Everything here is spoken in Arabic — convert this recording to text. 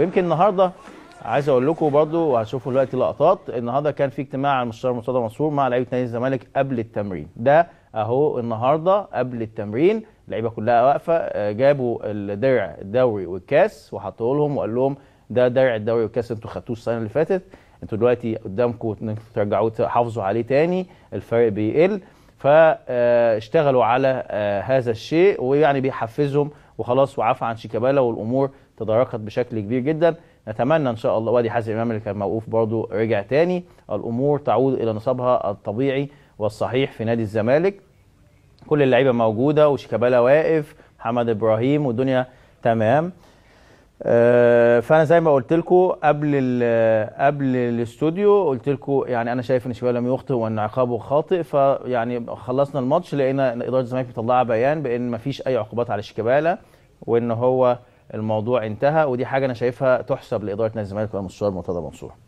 ويمكن النهارده عايز اقول لكم برضو وهتشوفوا دلوقتي لقطات النهارده كان في اجتماع على المستشار مرتضى منصور مع لعيبه نادي الزمالك قبل التمرين ده اهو النهارده قبل التمرين اللعيبه كلها واقفه آه، جابوا الدرع الدوري والكاس وحطوا لهم وقال لهم ده درع الدوري والكاس انتوا خدتوه السنه اللي فاتت انتوا دلوقتي قدامكم انكم ترجعوه تحافظوا عليه تاني الفرق بيقل فاشتغلوا آه، على آه، هذا الشيء ويعني بيحفزهم وخلاص وعفى عن شيكابالا والامور تداركت بشكل كبير جدا نتمنى ان شاء الله وادي حازم امام اللي كان موقوف برضه رجع تاني الامور تعود الى نصابها الطبيعي والصحيح في نادي الزمالك كل اللعيبه موجوده وشيكابالا واقف محمد ابراهيم والدنيا تمام آه، فانا زي ما قلت لكم قبل قبل الاستوديو قلت لكم يعني انا شايف ان شيكابالا لم يخطئ وان عقابه خاطئ فيعني خلصنا الماتش لقينا اداره الزمالك مطلعه بيان بان ما فيش اي عقوبات على شيكابالا وان هو الموضوع انتهى ودي حاجه انا شايفها تحسب لاداره نادي الزمالك والمستشار مرتضى منصور